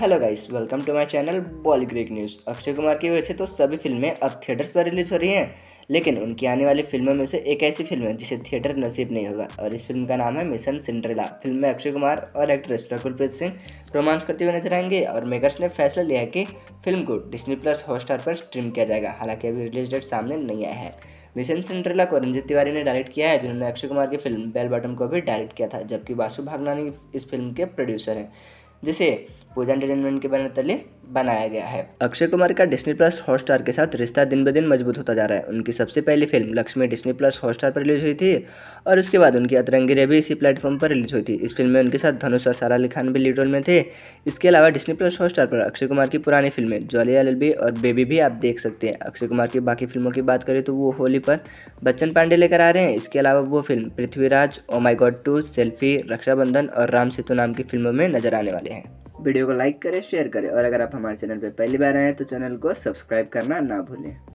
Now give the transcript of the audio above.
hello guys welcome to my channel बॉलीग्रिक news Akshay Kumar की वजह से तो सभी फिल्में अब थिएटर्स पर रिलीज़ हो रही हैं लेकिन उनकी आने वाली फिल्मों में से एक ऐसी फिल्म है जिसे थिएटर नसीब नहीं होगा और इस फिल्म का नाम है मिशन सिंड्रेला फिल्म में अक्षय कुमार और एक्ट्रेस रकुलप्रीत सिंह रोमांस करते हुए नजर आएंगे और मेकर्स ने फैसला लिया है कि फिल्म को डिस्नी प्लस हॉटस्टार पर स्ट्रीम किया जाएगा हालांकि अभी रिलीज डेट सामने नहीं आया है मिशन सिंड्रेला को रंजित तिवारी ने डायरेक्ट किया है जिन्होंने अक्षय कुमार की फिल्म बेल बटन को भी डायरेक्ट किया था जबकि वासु भागनानी इस फिल्म के प्रोड्यूसर हैं जैसे पूजा एंटरटेनमेंट के बैनर तले बनाया गया है अक्षय कुमार का डिस्नी प्लस हॉटस्टार के साथ रिश्ता दिन ब दिन मजबूत होता जा रहा है उनकी सबसे पहली film Laxmi Disney plus Hotstar पर रिलीज हुई थी और उसके बाद उनकी अतरंगी भी इसी प्लेटफॉर्म पर रिलीज हुई थी इस फिल्म में उनके साथ धनुष और सारा अली खान भी लीड रोल में थे इसके अलावा डिस्नी प्लस हॉटस्टार पर अक्षय कुमार की पुरानी फिल्में जॉली एल और बेबी भी आप देख सकते हैं अक्षय कुमार की बाकी फिल्मों की बात करें तो वो होली पर बच्चन पांडे लेकर आ रहे हैं इसके अलावा वो film Prithviraj oh my god two selfie Raksha Bandhan और राम सेतु नाम की फिल्मों में नजर आने वाले हैं वीडियो को लाइक करें शेयर करें और अगर आप हमारे चैनल पर पहली बार आए हैं तो चैनल को सब्सक्राइब करना ना भूलें